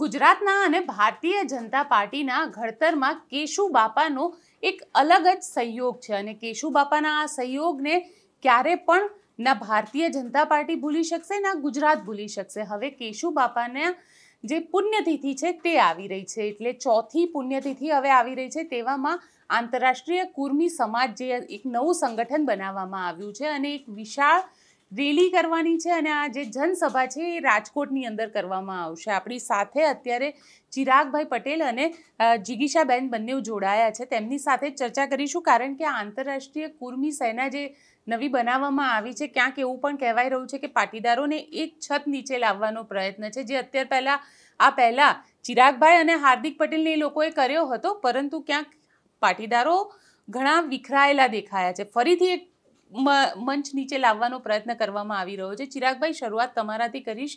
ગુજરાતના અને ભારતીય જનતા પાર્ટીના ઘડતરમાં કેશુ બાપાનો એક અલગ જ સહયોગ છે અને કેશુ બાપાના આ સહયોગને ક્યારે પણ ના ભારતીય જનતા પાર્ટી ભૂલી શકશે ના ગુજરાત ભૂલી શકશે હવે કેશુ બાપાના જે પુણ્યતિથિ છે તે આવી રહી છે એટલે ચોથી પુણ્યતિથિ હવે આવી રહી છે તેવામાં આંતરરાષ્ટ્રીય કુર્મી સમાજ જે એક નવું સંગઠન બનાવવામાં આવ્યું છે અને એક વિશાળ રેલી કરવાની છે અને આ જે જનસભા છે એ રાજકોટની અંદર કરવામાં આવશે આપણી સાથે અત્યારે ચિરાગભાઈ પટેલ અને જિગીશાબેન બંને જોડાયા છે તેમની સાથે ચર્ચા કરીશું કારણ કે આંતરરાષ્ટ્રીય કુર્મી સેના જે નવી બનાવવામાં આવી છે ક્યાંક એવું પણ કહેવાય રહ્યું છે કે પાટીદારોને એક છત નીચે લાવવાનો પ્રયત્ન છે જે અત્યાર પહેલાં આ પહેલાં ચિરાગભાઈ અને હાર્દિક પટેલને એ લોકોએ કર્યો હતો પરંતુ ક્યાંક પાટીદારો ઘણા વિખરાયેલા દેખાયા છે ફરીથી એક મંચ નીચે લાવવાનો પ્રયત્ન કરવામાં આવી રહ્યો છે ચિરાગભાઈ શરૂઆત તમારાથી કરીશ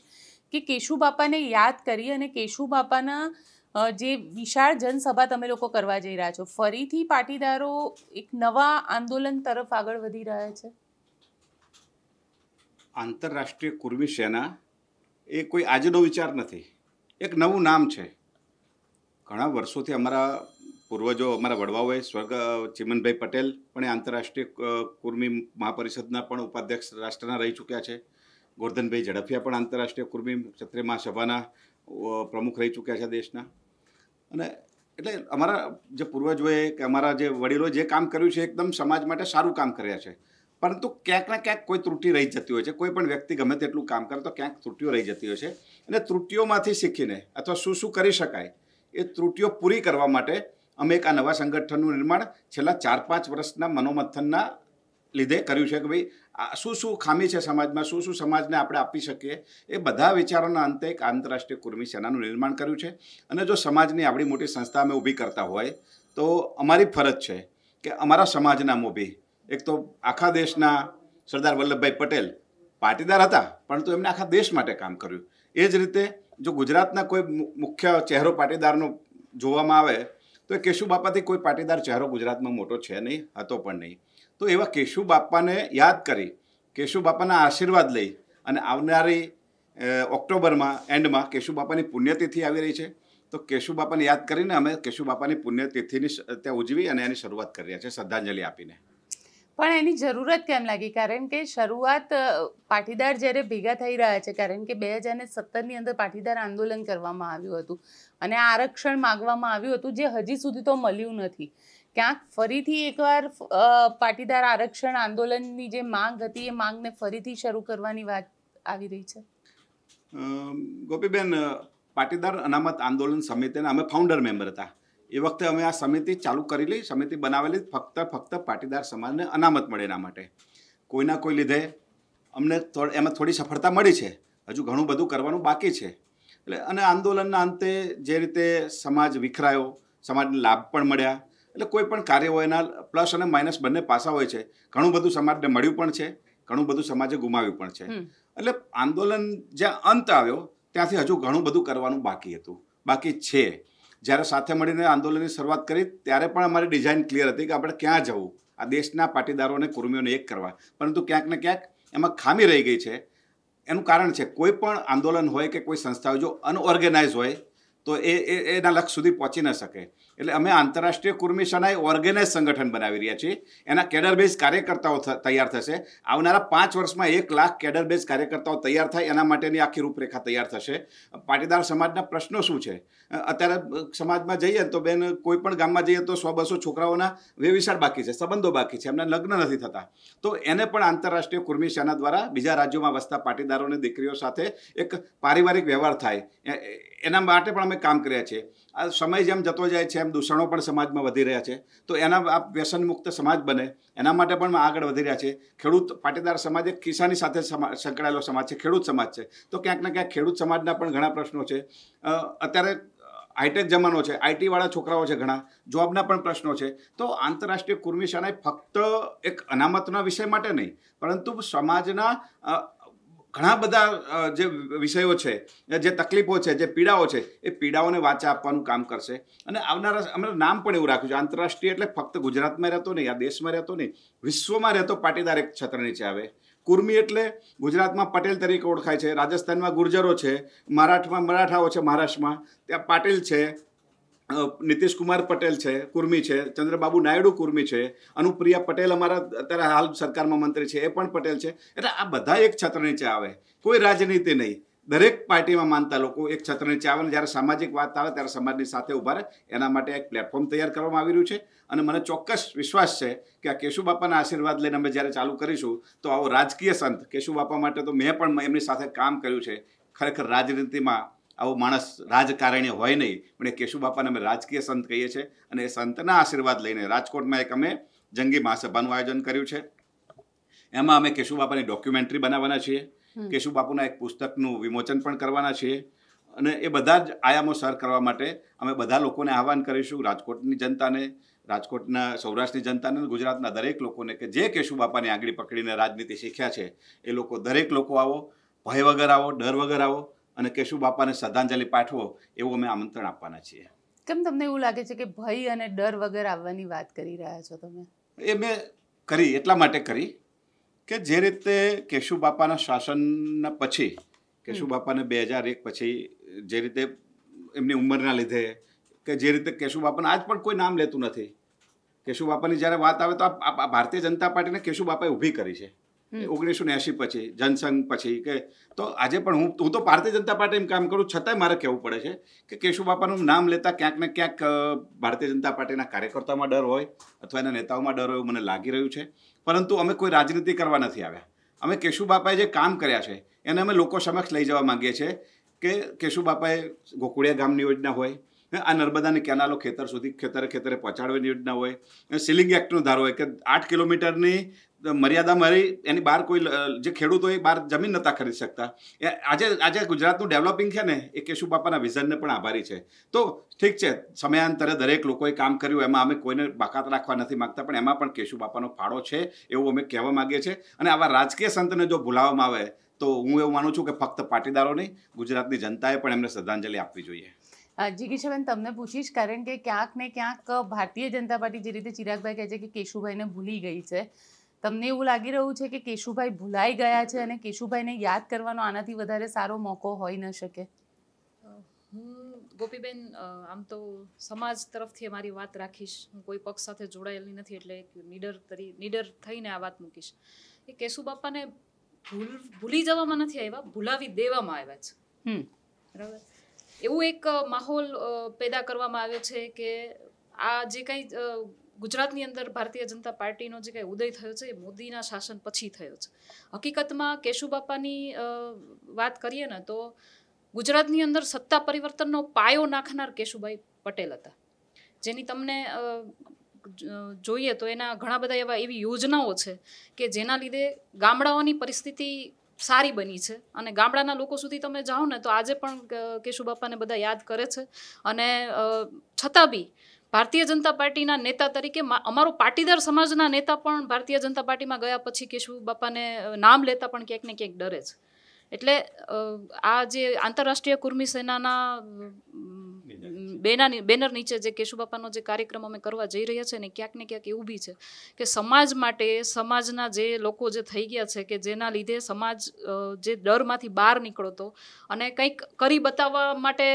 કે કેશુ બાપાને યાદ કરી અને કેશુ બાપાના જે વિશાળ જનસભા તમે લોકો કરવા જઈ રહ્યા છો ફરીથી પાટીદારો એક નવા આંદોલન તરફ આગળ વધી રહ્યા છે આંતરરાષ્ટ્રીય કુર્મી સેના એ કોઈ આજનો વિચાર નથી એક નવું નામ છે ઘણા વર્ષોથી અમારા પૂર્વજો અમારા વડવાઓએ સ્વર્ગ ચિમનભાઈ પટેલ પણ આંતરરાષ્ટ્રીય કુર્મી મહાપરિષદના પણ ઉપાધ્યક્ષ રાષ્ટ્રના રહી ચૂક્યા છે ગોર્ધનભાઈ ઝડફિયા પણ આંતરરાષ્ટ્રીય કુર્મી ક્ષત્રિય મહાસભાના પ્રમુખ રહી ચૂક્યા છે દેશના અને એટલે અમારા જે પૂર્વજોએ કે અમારા જે વડીલો જે કામ કર્યું છે એકદમ સમાજ માટે સારું કામ કર્યા છે પરંતુ ક્યાંક ને ક્યાંક કોઈ ત્રુટિ રહી જતી હોય છે કોઈ પણ વ્યક્તિ ગમે તેટલું કામ કરે તો ક્યાંક ત્રુટિઓ રહી જતી હોય છે અને ત્રુટિઓમાંથી શીખીને અથવા શું શું કરી શકાય એ ત્રુટિઓ પૂરી કરવા માટે અમે એક આ નવા સંગઠનનું નિર્માણ છેલ્લા ચાર પાંચ વર્ષના મનોમથનના લીધે કર્યું છે કે ભાઈ શું શું ખામી છે સમાજમાં શું શું સમાજને આપણે આપી શકીએ એ બધા વિચારોના અંતે એક આંતરરાષ્ટ્રીય કુર્મી સેનાનું નિર્માણ કર્યું છે અને જો સમાજની આપણી મોટી સંસ્થા અમે ઊભી કરતા હોય તો અમારી ફરજ છે કે અમારા સમાજના મોભી એક તો આખા દેશના સરદાર વલ્લભભાઈ પટેલ પાટીદાર હતા પરંતુ એમણે આખા દેશ માટે કામ કર્યું એ જ રીતે જો ગુજરાતના કોઈ મુખ્ય ચહેરો પાટીદારનો જોવામાં આવે તો એ કેશુ બાપાથી કોઈ પાટીદાર ચહેરો ગુજરાતમાં મોટો છે નહીં હતો પણ નહીં તો એવા કેશુ બાપાને યાદ કરી કેશુબાપાના આશીર્વાદ લઈ અને આવનારી ઓક્ટોબરમાં એન્ડમાં કેશુબાપાની પુણ્યતિથિ આવી રહી છે તો કેશુબાપાને યાદ કરીને અમે કેશુબાપાની બાપાની પુણ્યતિથિની ત્યાં ઉજવી અને એની શરૂઆત કરી રહ્યા છીએ શ્રદ્ધાંજલિ આપીને પણ એની જરૂરત કેમ લાગી કારણ કે શરૂઆત પાટીદાર જ્યારે ભેગા થઈ રહ્યા છે કારણ કે બે હજાર સત્તરની અંદર પાટીદાર આંદોલન કરવામાં આવ્યું હતું અને આરક્ષણ માગવામાં આવ્યું હતું જે હજી સુધી તો મળ્યું નથી ક્યાંક ફરીથી એકવાર પાટીદાર આરક્ષણ આંદોલનની જે માંગ હતી એ માંગને ફરીથી શરૂ કરવાની વાત આવી રહી છે ગોપીબેન પાટીદાર અનામત આંદોલન સમિતિના અમે ફાઉન્ડર મેમ્બર હતા એ વખતે અમે આ સમિતિ ચાલુ કરેલી સમિતિ બનાવેલી ફક્ત ફક્ત પાટીદાર સમાજને અનામત મળે એના માટે કોઈના કોઈ લીધે અમને એમાં થોડી સફળતા મળી છે હજુ ઘણું બધું કરવાનું બાકી છે એટલે અને આંદોલનના અંતે જે રીતે સમાજ વિખરાયો સમાજને લાભ પણ મળ્યા એટલે કોઈ પણ કાર્ય હોય એના પ્લસ અને માઇનસ બંને પાસા હોય છે ઘણું બધું સમાજને મળ્યું પણ છે ઘણું બધું સમાજે ગુમાવ્યું પણ છે એટલે આંદોલન જ્યાં અંત આવ્યો ત્યાંથી હજુ ઘણું બધું કરવાનું બાકી હતું બાકી છે જ્યારે સાથે મળીને આંદોલનની શરૂઆત કરી ત્યારે પણ અમારી ડિઝાઇન ક્લિયર હતી કે આપણે ક્યાં જવું આ દેશના પાટીદારોને કુર્મીઓને એક કરવા પરંતુ ક્યાંક ને ક્યાંક એમાં ખામી રહી ગઈ છે એનું કારણ છે કોઈ પણ આંદોલન હોય કે કોઈ સંસ્થાઓ જો અનઓર્ગેનાઇઝ હોય તો એ એના લક્ષ સુધી પહોંચી ન શકે એટલે અમે આંતરરાષ્ટ્રીય કુર્મી સેનાએ ઓર્ગેનાઇઝ સંગઠન બનાવી રહ્યા છીએ એના કેડર કાર્યકર્તાઓ તૈયાર થશે આવનારા પાંચ વર્ષમાં એક લાખ કેડર કાર્યકર્તાઓ તૈયાર થાય એના માટેની આખી રૂપરેખા તૈયાર થશે પાટીદાર સમાજના પ્રશ્નો શું છે અત્યારે સમાજમાં જઈએ તો બેન કોઈ પણ ગામમાં જઈએ તો સો બસો છોકરાઓના વેવિશાળ બાકી છે સંબંધો બાકી છે એમને લગ્ન નથી થતા તો એને પણ આંતરરાષ્ટ્રીય કુર્મી સેના દ્વારા બીજા રાજ્યોમાં વસતા પાટીદારોની દીકરીઓ સાથે એક પારિવારિક વ્યવહાર થાય એના માટે પણ અમે કામ કર્યા છીએ આ સમય જેમ જતો જાય છે એમ દૂષણો પણ સમાજમાં વધી રહ્યા છે તો એના આ વ્યસનમુક્ત સમાજ બને એના માટે પણ આગળ વધી રહ્યા છે ખેડૂત પાટીદાર સમાજ એક કિસાની સાથે સંકળાયેલો સમાજ છે ખેડૂત સમાજ છે તો ક્યાંક ને ક્યાંક ખેડૂત સમાજના પણ ઘણા પ્રશ્નો છે અત્યારે હાઈટેક જમાનો છે આઈટીવાળા છોકરાઓ છે ઘણા જોબના પણ પ્રશ્નો છે તો આંતરરાષ્ટ્રીય કુર્મી કુર્મિશાળાએ ફક્ત એક અનામતના વિષય માટે નહીં પરંતુ સમાજના ઘણા બધા જે વિષયો છે જે તકલીફો છે જે પીડાઓ છે એ પીડાઓને વાંચા આપવાનું કામ કરશે અને આવનારા અમે નામ પણ એવું રાખ્યું છે આંતરરાષ્ટ્રીય એટલે ફક્ત ગુજરાતમાં રહેતો નહીં આ દેશમાં રહેતો નહીં વિશ્વમાં રહેતો પાટીદાર એક છત્ર નીચે આવે કુર્મી એટલે ગુજરાતમાં પટેલ તરીકે ઓળખાય છે રાજસ્થાનમાં ગુર્જરો છે મરાઠમાં મરાઠાઓ છે મહારાષ્ટ્રમાં ત્યાં પાટીલ છે નીતિશ કુમાર પટેલ છે કુર્મી છે ચંદ્રબાબુ નાયડુ કુર્મી છે અનુપ્રિયા પટેલ અમારા અત્યારે હાલ સરકારમાં મંત્રી છે એ પણ પટેલ છે એટલે આ બધા એક છત્ર નીચે આવે કોઈ રાજનીતિ નહીં દરેક પાર્ટીમાં માનતા લોકો એક છત્ર નીચે જ્યારે સામાજિક વાત આવે ત્યારે સમાજની સાથે ઊભા રહે એના માટે એક પ્લેટફોર્મ તૈયાર કરવામાં આવી રહ્યું છે અને મને ચોક્કસ વિશ્વાસ છે કે આ કેશુબાપાના આશીર્વાદ લઈને અમે જ્યારે ચાલુ કરીશું તો આવો રાજકીય સંત કેશુબાપા માટે તો મેં પણ એમની સાથે કામ કર્યું છે ખરેખર રાજનીતિમાં આવો માણસ રાજકારણી હોય નહીં પણ એ કેશુબાપાને અમે રાજકીય સંત કહીએ છીએ અને એ સંતના આશીર્વાદ લઈને રાજકોટમાં એક અમે જંગી મહાસભાનું આયોજન કર્યું છે એમાં અમે કેશુબાપાની ડોક્યુમેન્ટરી બનાવવાના છીએ કેશુબાપુના એક પુસ્તકનું વિમોચન પણ કરવાના છીએ અને એ બધા જ આયામો સર કરવા માટે અમે બધા લોકોને આહવાન કરીશું રાજકોટની જનતાને રાજકોટના સૌરાષ્ટ્રની જનતાને ગુજરાતના દરેક લોકોને કે જે કેશુબાપાની આંગળી પકડીને રાજનીતિ શીખ્યા છે એ લોકો દરેક લોકો આવો ભય વગર આવો ડર વગર આવો અને કેશુબાપાને શ્રદ્ધાંજલિ પાઠવો એવું અમે આમંત્રણ આપવાના છીએ કેમ તમને એવું લાગે છે કે ભય અને ડર વગર આવવાની વાત કરી રહ્યા છો તમે એ મેં કરી એટલા માટે કરી કે જે રીતે કેશુબાપાના શાસનના પછી કેશુબાપાને બે હજાર એક પછી જે રીતે એમની ઉંમરના લીધે કે જે રીતે કેશુ આજ પણ કોઈ નામ લેતું નથી કેશુબાપાની જ્યારે વાત આવે તો આ ભારતીય જનતા પાર્ટીને કેશુબાપાએ ઊભી કરી છે ઓગણીસો ને એસી પછી જનસંઘ પછી કે તો આજે પણ હું હું તો ભારતીય જનતા પાર્ટી એમ કામ કરું છતાંય મારે કહેવું પડે છે કે કેશુબાપાનું નામ લેતા ક્યાંક ને ક્યાંક ભારતીય જનતા પાર્ટીના કાર્યકર્તાઓમાં ડર હોય અથવા એના નેતાઓમાં ડર હોય મને લાગી રહ્યું છે પરંતુ અમે કોઈ રાજનીતિ કરવા નથી આવ્યા અમે કેશુબાપાએ જે કામ કર્યા છે એને અમે લોકો સમક્ષ લઈ જવા માગીએ છીએ કે કેશુ બાપાએ ગોકુળિયા ગામની યોજના હોય આ નર્મદાની કેનાલો ખેતર સુધી ખેતરે ખેતરે પહોંચાડવાની યોજના હોય સિલિંગ એક્ટનો ધારો હોય કે આઠ કિલોમીટરની મર્યાદા મારી એની બહાર કોઈ જે ખેડૂતો એ બહાર જમીન નહોતા ખરીદ શકતા આજે આજે ગુજરાતનું ડેવલપિંગ છે ને એ કેશુ વિઝનને પણ આભારી છે તો ઠીક છે સમયાંતરે દરેક લોકોએ કામ કર્યું એમાં અમે કોઈને બાકાત રાખવા નથી માગતા પણ એમાં પણ કેશુ ફાળો છે એવું અમે કહેવા માગીએ છીએ અને આવા રાજકીય સંતને જો ભૂલાવવામાં આવે તો હું એવું માનું છું કે ફક્ત પાટીદારો નહીં ગુજરાતની જનતાએ પણ એમને શ્રદ્ધાંજલિ આપવી જોઈએ જીગીશાબેન તમને પૂછીશ કારણ કે ક્યાંક ને ક્યાંક ભારતીય જનતા પાર્ટી જે રીતે ચિરાગભાઈ કહે છે કે કેશુભાઈને ભૂલી ગઈ છે તમને એવું લાગી રહ્યું છે કે કેશુભાઈ ભૂલાઈ ગયા છે અને કેશુભાઈને યાદ કરવાનો આનાથી વધારે સારો મોકો હોઈ ન શકે હું ગોપીબેન આમ તો સમાજ તરફથી મારી વાત રાખીશ હું કોઈ પક્ષ સાથે જોડાયેલી નથી એટલે નીડર તરી નીડર થઈને આ વાત મૂકીશ કે કેશુ બાપાને ભૂલ ભૂલી જવામાં નથી આવ્યા ભૂલાવી દેવામાં આવ્યા છે બરાબર એવું એક માહોલ પેદા કરવામાં આવે છે કે આ જે કંઈ ગુજરાતની અંદર ભારતીય જનતા પાર્ટીનો જે કંઈ ઉદય થયો છે એ મોદીના શાસન પછી થયો છે હકીકતમાં કેશુબાપાની વાત કરીએ ને તો ગુજરાતની અંદર સત્તા પરિવર્તનનો પાયો નાખનાર કેશુભાઈ પટેલ હતા જેની તમને જોઈએ તો એના ઘણા બધા એવા એવી યોજનાઓ છે કે જેના લીધે ગામડાઓની પરિસ્થિતિ સારી બની છે અને ગામડાના લોકો સુધી તમે જાઓ ને તો આજે પણ કેશુબાપાને બધા યાદ કરે છે અને છતાં બી ભારતીય જનતા પાર્ટીના નેતા તરીકે અમારો પાટીદાર સમાજના નેતા પણ ભારતીય જનતા પાર્ટીમાં ગયા પછી કેશુ બાપાને નામ લેતા પણ ક્યાંક ને ક્યાંક ડરે છે એટલે આ જે આંતરરાષ્ટ્રીય કુર્મી સેનાના બેના બેનર નીચે જે કેશુબાપાનો જે કાર્યક્રમ અમે કરવા જઈ રહ્યા છે ને ક્યાંક ને ક્યાંક એવું બી છે કે સમાજ માટે સમાજના જે લોકો જે થઈ ગયા છે કે જેના લીધે સમાજ જે ડરમાંથી બહાર નીકળતો અને કંઈક કરી બતાવવા માટે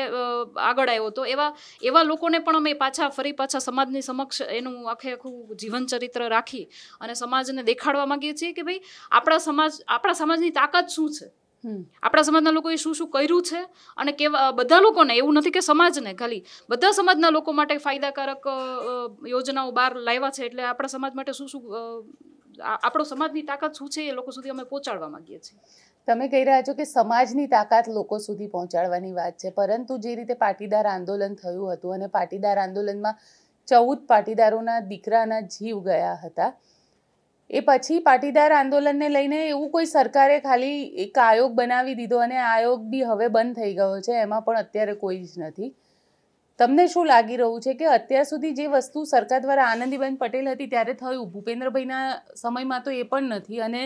આગળ આવ્યો હતો એવા એવા લોકોને પણ અમે પાછા ફરી પાછા સમાજની સમક્ષ એનું આખે આખું જીવન ચરિત્ર રાખી અને સમાજને દેખાડવા માંગીએ છીએ કે ભાઈ આપણા સમાજ આપણા સમાજની તાકાત શું છે આપણા સમાજના લોકોએ શું શું કર્યું છે અને કેવા બધા લોકોને એવું નથી કે સમાજને ખાલી બધા સમાજના લોકો માટે ફાયદાકારક યોજનાઓ બહાર લાવ્યા છે એટલે આપણા સમાજ માટે શું શું આપણો સમાજની તાકાત શું છે એ લોકો સુધી અમે પહોંચાડવા માંગીએ છીએ તમે કહી રહ્યા છો કે સમાજની તાકાત લોકો સુધી પહોંચાડવાની વાત છે પરંતુ જે રીતે પાટીદાર આંદોલન થયું હતું અને પાટીદાર આંદોલનમાં ચૌદ પાટીદારોના દીકરાના જીવ ગયા હતા એ પછી પાટીદાર આંદોલનને લઈને એવું કોઈ સરકારે ખાલી એક આયોગ બનાવી દીધો અને આયોગ બી હવે બંધ થઈ ગયો છે એમાં પણ અત્યારે કોઈ જ નથી તમને શું લાગી રહ્યું છે કે અત્યાર સુધી જે વસ્તુ સરકાર દ્વારા આનંદીબેન પટેલ હતી ત્યારે થયું ભૂપેન્દ્રભાઈના સમયમાં તો એ પણ નથી અને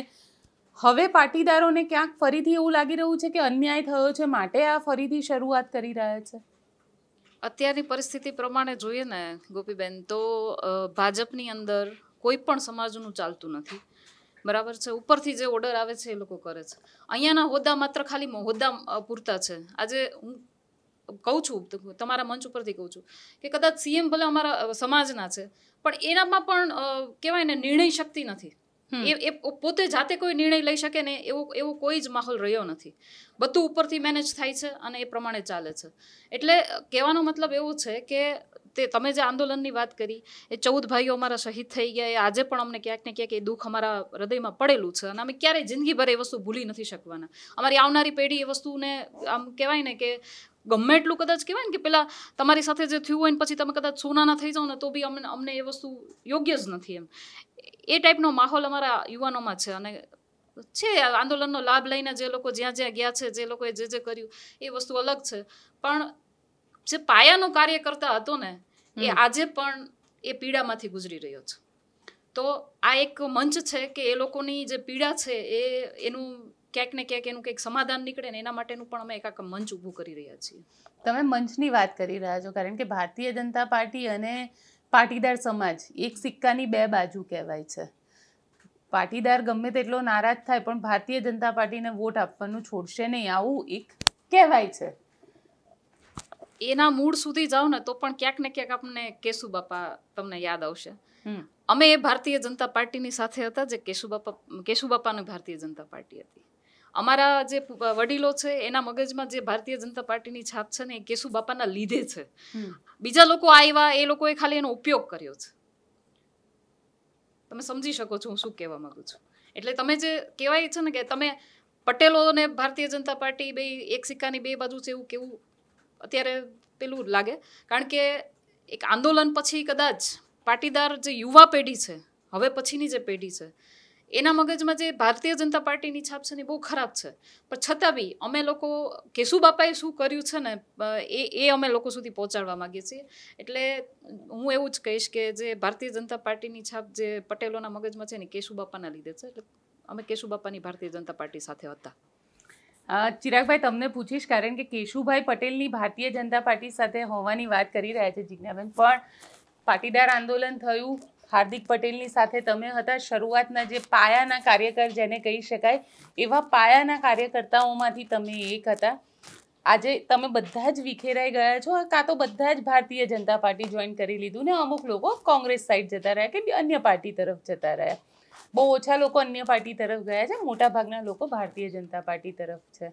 હવે પાટીદારોને ક્યાંક ફરીથી એવું લાગી રહ્યું છે કે અન્યાય થયો છે માટે આ ફરીથી શરૂઆત કરી રહ્યા છે અત્યારની પરિસ્થિતિ પ્રમાણે જોઈએ ને ગોપીબેન તો ભાજપની અંદર કોઈ પણ સમાજનું ચાલતું નથી બરાબર છે ઉપરથી જે ઓર્ડર આવે છે એ લોકો કરે છે અહીંયાના હોદ્દા માત્ર ખાલી હોદ્દા પૂરતા છે આજે હું કહું છું તમારા મંચ ઉપરથી કહું છું કે કદાચ સીએમ ભલે અમારા સમાજના છે પણ એનામાં પણ કહેવાય ને નિર્ણય શક્તિ નથી એ પોતે જાતે કોઈ નિર્ણય લઈ શકે ને એવો એવો કોઈ જ માહોલ રહ્યો નથી બધું ઉપરથી મેનેજ થાય છે અને એ પ્રમાણે ચાલે છે એટલે કહેવાનો મતલબ એવો છે કે તે તમે જે આંદોલનની વાત કરી એ ચૌદ ભાઈઓ અમારા શહીદ થઈ ગયા એ આજે પણ અમને ક્યાંક ને ક્યાંક એ દુઃખ અમારા હૃદયમાં પડેલું છે અને અમે ક્યારેય જિંદગીભર એ વસ્તુ ભૂલી નથી શકવાના અમારી આવનારી પેઢી એ વસ્તુને આમ કહેવાય ને કે ગમે એટલું કદાચ કહેવાય ને કે પેલા તમારી સાથે જે થયું હોય ને પછી તમે કદાચ સોનાના થઈ જાઓ ને તો બી અમને અમને એ વસ્તુ યોગ્ય જ નથી એમ એ ટાઈપનો માહોલ અમારા યુવાનોમાં છે અને છે આંદોલનનો લાભ લઈને જે લોકો જ્યાં જ્યાં ગયા છે જે લોકોએ જે જે કર્યું એ વસ્તુ અલગ છે પણ જે પાયાનો કરતા હતો ને એ આજે પણ એ પીડામાંથી ગુજરી રહ્યો છે તો આ એક મંચ છે કે એ લોકોની જે પીડા છે એ એનું ક્યાંક ને ક્યાંક એનું કંઈક સમાધાન નીકળે ને એના માટેનું પણ અમે એક મંચ ઊભું કરી રહ્યા છીએ તમે મંચની વાત કરી રહ્યા છો કારણ કે ભારતીય જનતા પાર્ટી અને પાટીદાર સમાજ એક સિક્કાની બે બાજુ કહેવાય છે પાટીદાર ગમે તેટલો નારાજ થાય પણ ભારતીય જનતા પાર્ટીને વોટ આપવાનું છોડશે નહીં આવું એક કહેવાય છે એના મૂળ સુધી જાઓ ને તો પણ ક્યાંક ને ક્યાંક આપણને કેશુ બાપા તમને યાદ આવશે અમે એ ભારતીય જનતા પાર્ટીની સાથે હતા જે કેશુ બાપા કેશુ બાપાની ભારતીય જનતા પાર્ટી હતી અમારા જે વડીલો છે એના મગજમાં જે ભારતીય જનતા પાર્ટીની છાપ છે ને એ કેશુ બાપાના લીધે છે બીજા લોકો આવ્યા એ લોકોએ ખાલી એનો ઉપયોગ કર્યો છે તમે સમજી શકો છો હું શું કહેવા માંગુ છું એટલે તમે જે કહેવાય છે ને કે તમે પટેલો અને ભારતીય જનતા પાર્ટી બે એક સિક્કાની બે બાજુ છે એવું કેવું અત્યારે પેલું લાગે કારણ કે એક આંદોલન પછી કદાચ પાટીદાર જે યુવા પેઢી છે હવે પછીની જે પેઢી છે એના મગજમાં જે ભારતીય જનતા પાર્ટીની છાપ છે ને બહુ ખરાબ છે પણ છતાં બી અમે લોકો કેશુ બાપાએ શું કર્યું છે ને એ એ અમે લોકો સુધી પહોંચાડવા માગીએ છીએ એટલે હું એવું જ કહીશ કે જે ભારતીય જનતા પાર્ટીની છાપ જે પટેલોના મગજમાં છે ને કેશુ બાપાના લીધે છે એટલે અમે કેશુ બાપાની ભારતીય જનતા પાર્ટી સાથે હતા ચિરાગભાઈ તમને પૂછીશ કારણ કે કેશુભાઈ પટેલની ભારતીય જનતા પાર્ટી સાથે હોવાની વાત કરી રહ્યા છે જિજ્ઞાબેન પણ પાટીદાર આંદોલન થયું હાર્દિક પટેલની સાથે તમે હતા શરૂઆતના જે પાયાના કાર્યકર જેને કહી શકાય એવા પાયાના કાર્યકર્તાઓમાંથી તમે એક હતા આજે તમે બધા જ વિખેરાઈ ગયા છો કાં તો બધા જ ભારતીય જનતા પાર્ટી જોઈન કરી લીધું ને અમુક લોકો કોંગ્રેસ સાઈડ જતા રહ્યા કે અન્ય પાર્ટી તરફ જતા રહ્યા બહુ ઓછા લોકો અન્ય પાર્ટી તરફ ગયા છે મોટાભાગના લોકો ભારતીય જનતા પાર્ટી તરફ છે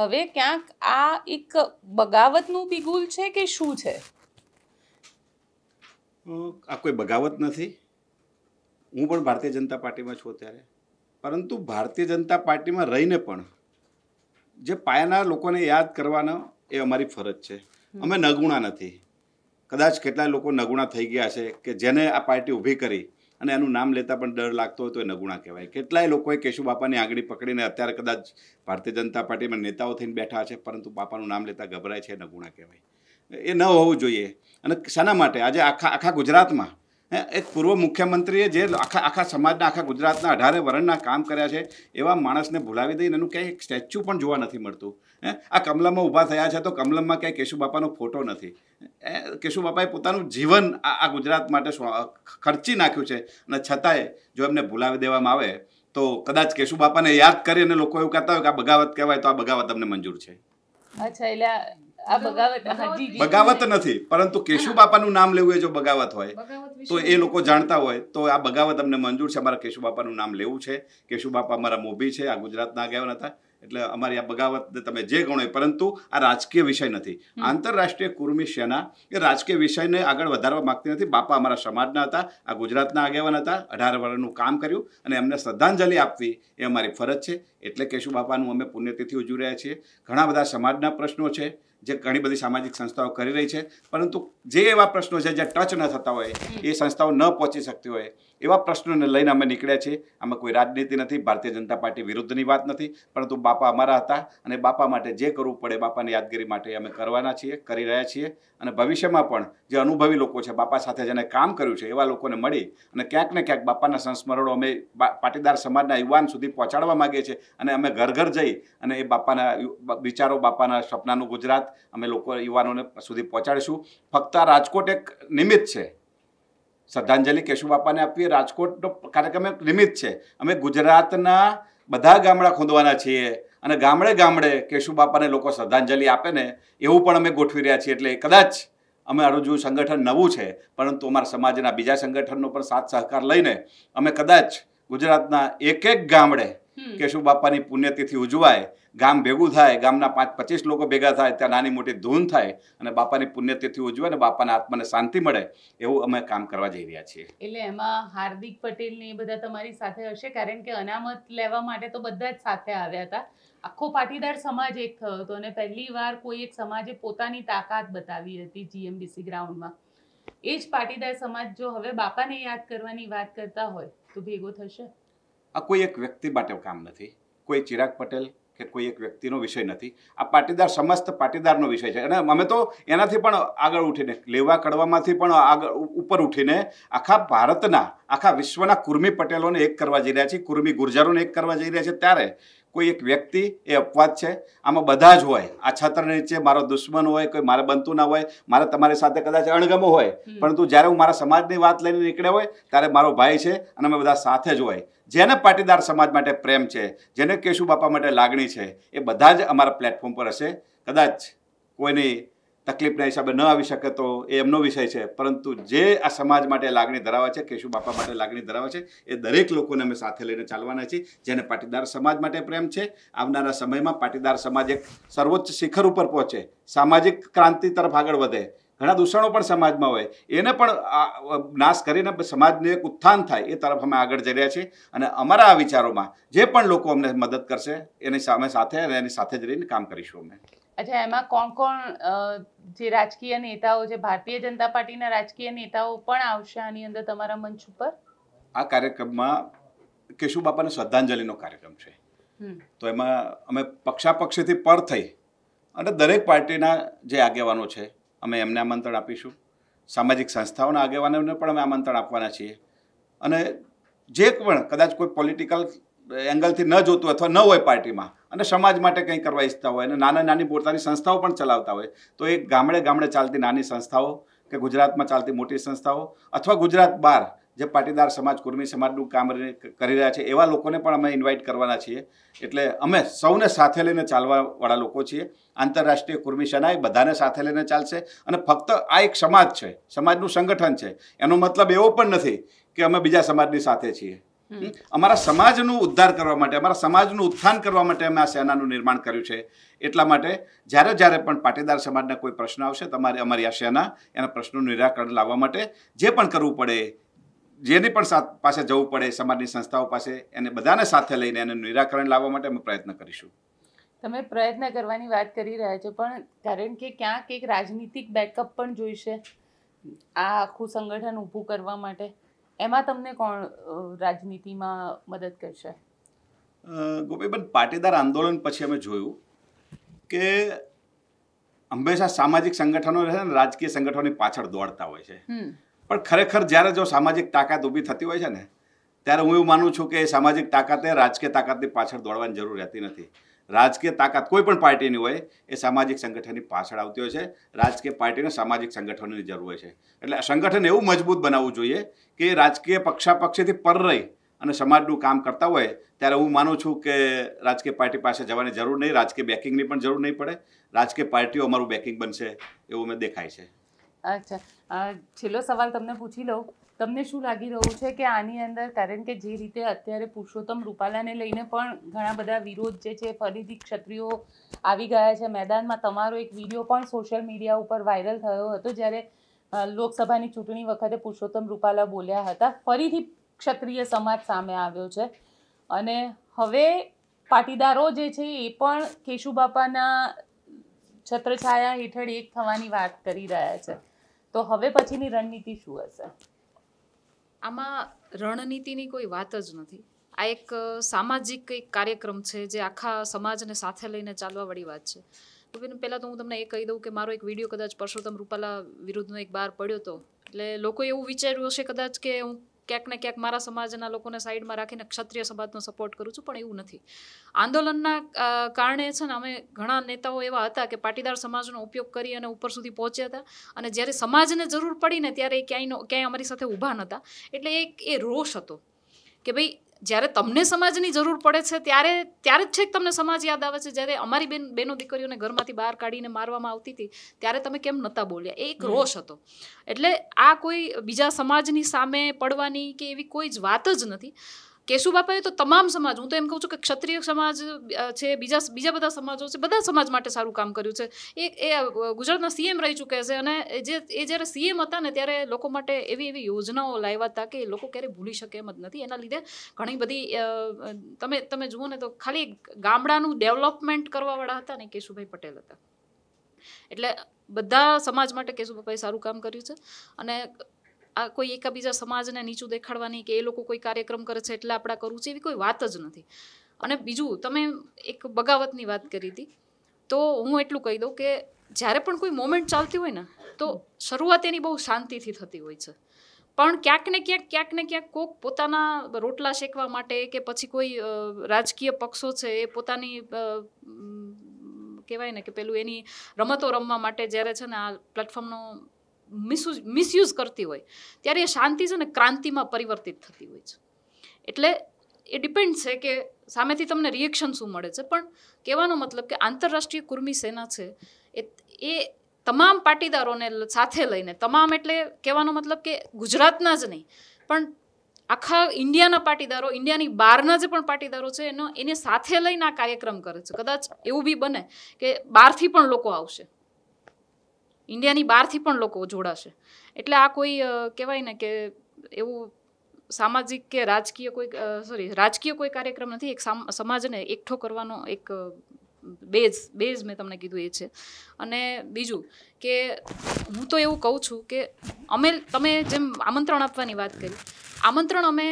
હવે ક્યાંક આ એક બગાવતનું બિગુલ છે કે શું છે આ કોઈ બગાવત નથી હું પણ ભારતીય જનતા પાર્ટીમાં છું અત્યારે પરંતુ ભારતીય જનતા પાર્ટીમાં રહીને પણ જે પાયાના લોકોને યાદ કરવાનો એ અમારી ફરજ છે અમે નગુણા નથી કદાચ કેટલાય લોકો નગુણા થઈ ગયા છે કે જેને આ પાર્ટી ઊભી કરી અને એનું નામ લેતા પણ ડર લાગતો હોય તો એ નગુણા કહેવાય કેટલાય લોકોએ કેશુ બાપાની આંગળી પકડીને અત્યારે કદાચ ભારતીય જનતા પાર્ટીમાં નેતાઓ થઈને બેઠા છે પરંતુ બાપાનું નામ લેતા ગભરાય છે એ નગુણા કહેવાય એ ન હોવું જોઈએ અને શાના માટે આજે આખા આખા ગુજરાતમાં એક પૂર્વ મુખ્યમંત્રીએ જે આખા આખા સમાજના આખા ગુજરાતના અઢારે વર્ણના કામ કર્યા છે એવા માણસને ભૂલાવી દઈને એનું ક્યાંય એક સ્ટેચ્યુ પણ જોવા નથી મળતું આ કમલમમાં ઊભા થયા છે તો કમલમમાં ક્યાંય કેશુબાપાનો ફોટો નથી એ કેશુબાપાએ પોતાનું જીવન આ ગુજરાત માટે ખર્ચી નાખ્યું છે અને છતાંય જો એમને ભૂલાવી દેવામાં આવે તો કદાચ કેશુબાપાને યાદ કરી અને લોકો એવું કહેતા હોય કે આ બગાવત કહેવાય તો આ બગાવત અમને મંજૂર છે બગાવત બગાવત નથી પરંતુ કેશુ બાપાનું નામ લેવું એ જો બગાવત હોય તો એ લોકો જાણતા હોય તો આ બગાવત અમને મંજૂર છે અમારા કેશુ બાપાનું નામ લેવું છે કેશુ બાપા અમારા મોભી છે આ ગુજરાતના આગેવાન હતા એટલે અમારી આ બગાવત તમે જે ગણો પરંતુ આ રાજકીય વિષય નથી આંતરરાષ્ટ્રીય કુર્મી સેના એ રાજકીય વિષયને આગળ વધારવા માગતી નથી બાપા અમારા સમાજના હતા આ ગુજરાતના આગેવાન હતા અઢાર વર્ષનું કામ કર્યું અને એમને શ્રદ્ધાંજલિ આપવી એ અમારી ફરજ છે એટલે કેશુ બાપાનું અમે પુણ્યતિથિ ઉજવી રહ્યા છીએ ઘણા બધા સમાજના પ્રશ્નો છે જે ઘણી બધી સામાજિક સંસ્થાઓ કરી રહી છે પરંતુ જે એવા પ્રશ્નો છે જે ટચ ન થતા હોય એ સંસ્થાઓ ન પહોંચી શકતી હોય એવા પ્રશ્નોને લઈને અમે નીકળ્યા છીએ આમાં કોઈ રાજનીતિ નથી ભારતીય જનતા પાર્ટી વિરુદ્ધની વાત નથી પરંતુ બાપા અમારા હતા અને બાપા માટે જે કરવું પડે બાપાની યાદગીરી માટે અમે કરવાના છીએ કરી રહ્યા છીએ અને ભવિષ્યમાં પણ જે અનુભવી લોકો છે બાપા સાથે જેને કામ કર્યું છે એવા લોકોને મળી અને ક્યાંક ને ક્યાંક બાપાના સંસ્મરણો અમે પાટીદાર સમાજના યુવાન સુધી પહોંચાડવા માગીએ છીએ અને અમે ઘર ઘર જઈ અને એ બાપાના વિચારો બાપાના સપનાનું ગુજરાત અમે લોકો યુવાનોને સુધી પહોંચાડીશું ફક્ત રાજકોટ એક નિમિત્ત છે શ્રદ્ધાંજલિ કેશુબાપાને આપીએ રાજકોટનો કાર્યક્રમ નિમિત્ત છે અમે ગુજરાતના બધા ગામડા ખોદવાના છીએ અને ગામડે ગામડે કેશુબાપાને લોકો શ્રદ્ધાંજલિ આપે ને એવું પણ અમે ગોઠવી રહ્યા છીએ એટલે કદાચ અમે અરજુ સંગઠન નવું છે પરંતુ અમારા સમાજના બીજા સંગઠનનો પણ સાથ સહકાર લઈને અમે કદાચ ગુજરાતના એક એક ગામડે કેશુ બાપાની પુણ્યતિથિ ઉજવાય ગામ ભેગું થાય ગામના પાંચ પચીસ લોકો ભેગા થાય ત્યાં નાની મોટી ધૂન થાય અને બાપાની પુણ્યતિથિ ઉજવે અને બાપાના આત્માને શાંતિ મળે એવું અમે કામ કરવા જઈ રહ્યા છીએ એટલે એમાં હાર્દિક પટેલ ને એ બધા તમારી સાથે હશે કારણ કે અનામત લેવા માટે તો બધા જ સાથે આવ્યા હતા આખો પાટીદાર સમાજ એક થયો હતો અને પહેલી વાર કોઈ એક સમાજે પોતાની તાકાત બતાવી હતી જીએમડીસી ગ્રાઉન્ડમાં એ જ પાટીદાર સમાજ જો હવે બાપાને યાદ કરવાની વાત કરતા હોય તો ભેગો થશે આ કોઈ એક વ્યક્તિ માટે કામ નથી કોઈ ચિરાગ પટેલ કે કોઈ એક વ્યક્તિનો વિષય નથી આ પાટીદાર સમસ્ત પાટીદારનો વિષય છે અને અમે તો એનાથી પણ આગળ ઉઠીને લેવા કડવામાંથી પણ આગળ ઉપર ઉઠીને આખા ભારતના આખા વિશ્વના કુર્મી પટેલોને એક કરવા જઈ રહ્યા છીએ કુર્મી ગુર્જરોને એક કરવા જઈ રહ્યા છે ત્યારે કોઈ એક વ્યક્તિ એ અપવાદ છે આમાં બધા જ હોય આ છત્ર નીચે મારો દુશ્મન હોય કોઈ મારે બનતું ના હોય મારે તમારી સાથે કદાચ અણગમો હોય પરંતુ જ્યારે હું મારા સમાજની વાત લઈને નીકળ્યો હોય ત્યારે મારો ભાઈ છે અને અમે બધા સાથે જ હોય જેને પાટીદાર સમાજ માટે પ્રેમ છે જેને કેશુ બાપા માટે લાગણી છે એ બધા જ અમારા પ્લેટફોર્મ પર હશે કદાચ કોઈની તકલીફના હિસાબે ન આવી શકે તો એ એમનો વિષય છે પરંતુ જે આ સમાજ માટે લાગણી ધરાવે છે કેશુ બાપા માટે લાગણી ધરાવે છે એ દરેક લોકોને અમે સાથે લઈને ચાલવાના છીએ જેને પાટીદાર સમાજ માટે પ્રેમ છે આવનારા સમયમાં પાટીદાર સમાજ એક સર્વોચ્ચ શિખર ઉપર પહોંચે સામાજિક ક્રાંતિ તરફ આગળ વધે ઘણા દૂષણો પણ સમાજમાં હોય એને પણ નાશ કરીને સમાજને એક ઉત્થાન થાય એ તરફ અમે આગળ જઈ રહ્યા છીએ અને અમારા આ વિચારોમાં જે પણ લોકો અમને મદદ કરશે એની સામે સાથે અને એની સાથે જ રહીને કામ કરીશું અમે અચ્છા એમાં કોણ કોણ જે રાજકીય નેતાઓ છે ભારતીય જનતા પાર્ટીના રાજકીય નેતાઓ પણ આવશે આની અંદર તમારા મંચ ઉપર આ કાર્યક્રમમાં કેશુ બાપાને શ્રદ્ધાંજલિનો કાર્યક્રમ છે તો એમાં અમે પક્ષાપક્ષીથી પર થઈ અને દરેક પાર્ટીના જે આગેવાનો છે અમે એમને આમંત્રણ આપીશું સામાજિક સંસ્થાઓના આગેવાનોને પણ અમે આમંત્રણ આપવાના છીએ અને જે પણ કદાચ કોઈ પોલિટિકલ એંગલથી ન જોતું અથવા ન હોય પાર્ટીમાં અને સમાજ માટે કંઈ કરવા ઈચ્છતા હોય અને નાના નાની પોતાની સંસ્થાઓ પણ ચલાવતા હોય તો એ ગામડે ગામડે ચાલતી નાની સંસ્થાઓ કે ગુજરાતમાં ચાલતી મોટી સંસ્થાઓ અથવા ગુજરાત બહાર જે પાટીદાર સમાજ કુર્મી સમાજનું કામ કરી રહ્યા છે એવા લોકોને પણ અમે ઇન્વાઇટ કરવાના છીએ એટલે અમે સૌને સાથે લઈને ચાલવાવાળા લોકો છીએ આંતરરાષ્ટ્રીય કુર્મી સેના એ બધાને સાથે લઈને ચાલશે અને ફક્ત આ એક સમાજ છે સમાજનું સંગઠન છે એનો મતલબ એવો પણ નથી કે અમે બીજા સમાજની સાથે છીએ અમારા સમાજનું ઉદ્ધાર કરવા માટે અમારા સમાજનું ઉત્થાન કરવા માટે અમે આ સેનાનું નિર્માણ કર્યું છે એટલા માટે જ્યારે જ્યારે પણ પાટીદાર સમાજના કોઈ પ્રશ્ન આવશે તમારે અમારી આ સેના એના પ્રશ્નોનું નિરાકરણ લાવવા માટે જે પણ કરવું પડે જેની પણ પાસે જવું પડે સમાજની સંસ્થાઓ પાસે એને બધાને સાથે લઈને એનું નિરાકરણ લાવવા માટે અમે પ્રયત્ન કરીશું તમે પ્રયત્ન કરવાની વાત કરી રહ્યા છો પણ કારણ કે ક્યાંક એક રાજનીતિક બેકઅપ પણ જોઈશે આ આખું સંગઠન ઊભું કરવા માટે એમાં તમને કોણ રાજનીતિમાં મદદ કરશે ગોપીબેન પાટીદાર આંદોલન પછી અમે જોયું કે હંમેશા સામાજિક સંગઠનો રહે ને રાજકીય સંગઠનોની પાછળ દોડતા હોય છે પણ ખરેખર જ્યારે જો સામાજિક તાકાત ઊભી થતી હોય છે ને ત્યારે હું એવું માનું છું કે સામાજિક તાકાતે રાજકીય તાકાતની પાછળ દોડવાની જરૂર રહેતી નથી રાજકીય તાકાત કોઈ પણ પાર્ટીની હોય એ સામાજિક સંગઠનની પાછળ આવતી હોય છે રાજકીય પાર્ટીને સામાજિક સંગઠનની જરૂર હોય છે એટલે સંગઠન એવું મજબૂત બનાવવું જોઈએ કે રાજકીય પક્ષાપક્ષીથી પર રહી અને સમાજનું કામ કરતા હોય ત્યારે હું માનું છું કે રાજકીય પાર્ટી પાસે જવાની જરૂર નહીં રાજકીય બેકિંગની પણ જરૂર નહીં પડે રાજકીય પાર્ટીઓ અમારું બેકિંગ બનશે એવું મેં દેખાય છે અચ્છા છેલ્લો સવાલ તમને પૂછી લઉં તમને શું લાગી રહ્યું છે કે આની અંદર કારણ કે જે રીતે અત્યારે પુરુષોત્તમ રૂપાલાને લઈને પણ ઘણા બધા વિરોધ જે છે ફરીથી ક્ષત્રિયો આવી ગયા છે મેદાનમાં તમારો એક વિડીયો પણ સોશિયલ મીડિયા ઉપર વાયરલ થયો હતો જ્યારે લોકસભાની ચૂંટણી વખતે પુરુષોત્તમ રૂપાલા બોલ્યા હતા ફરીથી ક્ષત્રિય સમાજ સામે આવ્યો છે અને હવે પાટીદારો જે છે એ પણ કેશુબાપાના છત્રછાયા હેઠળ એક થવાની વાત કરી રહ્યા છે તો હવે પછીની રણનીતિ શું હશે આમાં રણનીતિની કોઈ વાત જ નથી આ એક સામાજિક એક કાર્યક્રમ છે જે આખા સમાજને સાથે લઈને ચાલવાવાળી વાત છે તો પહેલાં તો હું તમને એ કહી દઉં કે મારો એક વિડીયો કદાચ પરસોત્તમ રૂપાલા વિરુદ્ધનો એક બહાર પડ્યો હતો એટલે લોકોએ એવું વિચાર્યું હશે કદાચ કે હું ક્યાંક ને ક્યાંક મારા સમાજના લોકોને સાઈડમાં રાખીને ક્ષત્રિય સમાજનો સપોર્ટ કરું છું પણ એવું નથી આંદોલનના કારણે છે ને અમે ઘણા નેતાઓ એવા હતા કે પાટીદાર સમાજનો ઉપયોગ કરી અને ઉપર સુધી પહોંચ્યા હતા અને જ્યારે સમાજને જરૂર પડીને ત્યારે એ ક્યાંયનો ક્યાંય અમારી સાથે ઊભા નહોતા એટલે એક એ રોષ હતો કે ભાઈ જ્યારે તમને સમાજની જરૂર પડે છે ત્યારે ત્યારે જ છેક તમને સમાજ યાદ આવે છે જ્યારે અમારી બેન બેનો દીકરીઓને ઘરમાંથી બહાર કાઢીને મારવામાં આવતી હતી ત્યારે તમે કેમ નહોતા બોલ્યા એ એક રોષ હતો એટલે આ કોઈ બીજા સમાજની સામે પડવાની કે એવી કોઈ જ વાત જ નથી કેશુબાપાએ તો તમામ સમાજ હું તો એમ કહું છું કે ક્ષત્રિય સમાજ છે બીજા બીજા બધા સમાજો છે બધા સમાજ માટે સારું કામ કર્યું છે એ એ ગુજરાતના સીએમ રહી ચૂકે છે અને જે એ જ્યારે સીએમ હતા ને ત્યારે લોકો માટે એવી એવી યોજનાઓ લાવ્યા હતા કે એ લોકો ક્યારેય ભૂલી શકે એમ જ નથી એના લીધે ઘણી બધી તમે તમે જુઓ ને તો ખાલી ગામડાનું ડેવલપમેન્ટ કરવાવાળા હતા ને કેશુભાઈ પટેલ હતા એટલે બધા સમાજ માટે કેશુભાઈ સારું કામ કર્યું છે અને આ કોઈ એકાબીજા સમાજને નીચું દેખાડવાની કે એ લોકો કોઈ કાર્યક્રમ કરે છે એટલે આપણા કરવું છે એવી કોઈ વાત જ નથી અને બીજું તમે એક બગાવતની વાત કરી હતી તો હું એટલું કહી દઉં કે જ્યારે પણ કોઈ મોમેન્ટ ચાલતી હોય ને તો શરૂઆત એની બહુ શાંતિથી થતી હોય છે પણ ક્યાંક ને ક્યાંક ક્યાંક ને ક્યાંક કોક પોતાના રોટલા શેકવા માટે કે પછી કોઈ રાજકીય પક્ષો છે એ પોતાની કહેવાય ને કે પેલું એની રમતો રમવા માટે જ્યારે છે ને આ પ્લેટફોર્મનો મિસયુઝ કરતી હોય ત્યારે એ શાંતિ છે ને ક્રાંતિમાં પરિવર્તિત થતી હોય છે એટલે એ ડિપેન્ડ છે કે સામેથી તમને રિએક્શન શું મળે છે પણ કહેવાનો મતલબ કે આંતરરાષ્ટ્રીય કુર્મી સેના છે એ એ તમામ પાટીદારોને સાથે લઈને તમામ એટલે કહેવાનો મતલબ કે ગુજરાતના જ નહીં પણ આખા ઇન્ડિયાના પાટીદારો ઇન્ડિયાની બહારના જે પણ પાટીદારો છે એનો એને સાથે લઈને આ કાર્યક્રમ કરે છે કદાચ એવું બી બને કે બહારથી પણ લોકો આવશે ઇન્ડિયાની બહારથી પણ લોકો જોડાશે એટલે આ કોઈ કહેવાય ને કે એવું સામાજિક કે રાજકીય કોઈ સોરી રાજકીય કોઈ કાર્યક્રમ નથી એક સમાજને એકઠો કરવાનો એક બેઝ બેઝ મેં તમને કીધું એ છે અને બીજું કે હું તો એવું કહું છું કે અમે તમે જેમ આમંત્રણ આપવાની વાત કરી આમંત્રણ અમે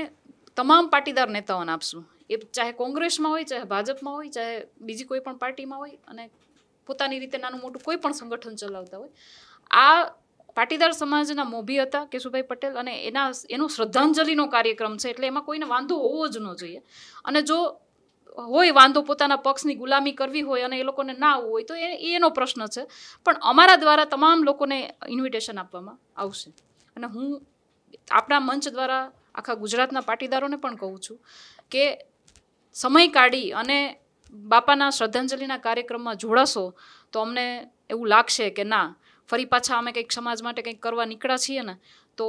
તમામ પાટીદાર નેતાઓને આપશું એ ચાહે કોંગ્રેસમાં હોય ચાહે ભાજપમાં હોય ચાહે બીજી કોઈ પણ પાર્ટીમાં હોય અને પોતાની રીતે નાનું મોટું કોઈ પણ સંગઠન ચલાવતા હોય આ પાટીદાર સમાજના મોભી હતા કેશુભાઈ પટેલ અને એના એનો શ્રદ્ધાંજલિનો કાર્યક્રમ છે એટલે એમાં કોઈને વાંધો હોવો જ ન જોઈએ અને જો હોય વાંધો પોતાના પક્ષની ગુલામી કરવી હોય અને એ લોકોને ના આવવું હોય તો એ એનો પ્રશ્ન છે પણ અમારા દ્વારા તમામ લોકોને ઇન્વિટેશન આપવામાં આવશે અને હું આપણા મંચ દ્વારા આખા ગુજરાતના પાટીદારોને પણ કહું છું કે સમય કાઢી અને બાપાના શ્રદ્ધાંજલિના કાર્યક્રમમાં જોડાશો તો અમને એવું લાગશે કે ના ફરી પાછા અમે કંઈક સમાજ માટે કંઈક કરવા નીકળ્યા છીએ ને તો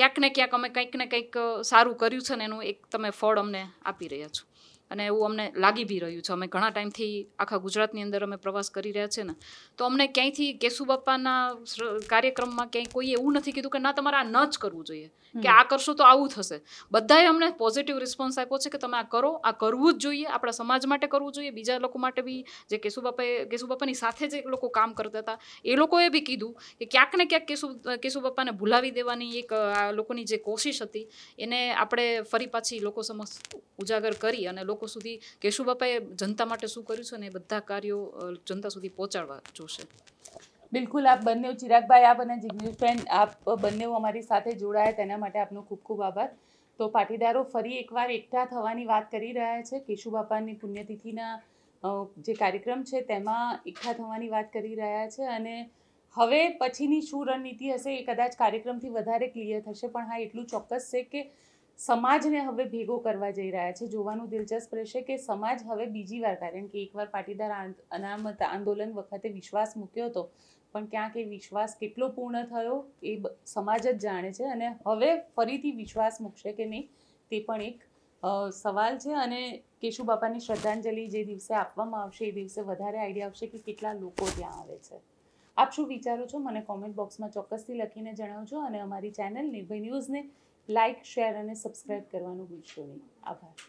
ક્યાંક ને ક્યાંક અમે કંઈક ને કંઈક સારું કર્યું છે ને એનું એક તમે ફળ અમને આપી રહ્યા છો અને એવું અમને લાગી બી રહ્યું છે અમે ઘણા ટાઈમથી આખા ગુજરાતની અંદર અમે પ્રવાસ કરી રહ્યા છે ને તો અમને ક્યાંયથી કેશુ કાર્યક્રમમાં ક્યાંય કોઈ એવું નથી કીધું કે ના તમારે આ ન જ કરવું જોઈએ કે આ કરશો તો આવું થશે બધાએ અમને પોઝિટિવ રિસ્પોન્સ આપ્યો છે કે તમે આ કરો આ કરવું જ જોઈએ આપણા સમાજ માટે કરવું જોઈએ બીજા લોકો માટે બી જે કેશુબાપાએ બાપાએ સાથે જે લોકો કામ કરતા હતા એ લોકોએ બી કીધું કે ક્યાંક ને ક્યાંક કેશુ કેશુ બાપાને ભૂલાવી દેવાની એક આ લોકોની જે કોશિશ હતી એને આપણે ફરી પાછી લોકો સમક્ષ ઉજાગર કરી અને લોકો લોકો સુધી કેશુબાપાએ જનતા માટે શું કર્યું છે ને એ બધા કાર્યો જનતા સુધી પહોંચાડવા જોશે બિલકુલ આપ બંને ચિરાગભાઈ આપ અને જિજ્ઞેશબેન આપ બંને અમારી સાથે જોડાયા તેના માટે આપનો ખૂબ ખૂબ આભાર તો પાટીદારો ફરી એકવાર એકઠા થવાની વાત કરી રહ્યા છે કેશુબાપાની પુણ્યતિથિના જે કાર્યક્રમ છે તેમાં એકઠા થવાની વાત કરી રહ્યા છે અને હવે પછીની શું રણનીતિ હશે એ કદાચ કાર્યક્રમથી વધારે ક્લિયર થશે પણ હા એટલું ચોક્કસ છે કે સમાજને હવે ભેગો કરવા જઈ રહ્યા છે જોવાનું દિલચસ્પ રહેશે કે સમાજ હવે બીજી વાર કારણ કે એકવાર પાટીદાર અનામત આંદોલન વખતે વિશ્વાસ મૂક્યો હતો પણ ક્યાંક એ વિશ્વાસ કેટલો પૂર્ણ થયો એ સમાજ જ જાણે છે અને હવે ફરીથી વિશ્વાસ મૂકશે કે નહીં તે પણ એક સવાલ છે અને કેશુ બાપાની શ્રદ્ધાંજલિ જે દિવસે આપવામાં આવશે એ દિવસે વધારે આઈડિયા આવશે કે કેટલા લોકો ત્યાં આવે છે આપ શું વિચારો છો મને કોમેન્ટ બોક્સમાં ચોક્કસથી લખીને જણાવજો અને અમારી ચેનલ નિર્ભય ન્યૂઝને લાઇક શેર અને સબસ્ક્રાઈબ કરવાનું ભૂલશો નહીં આભાર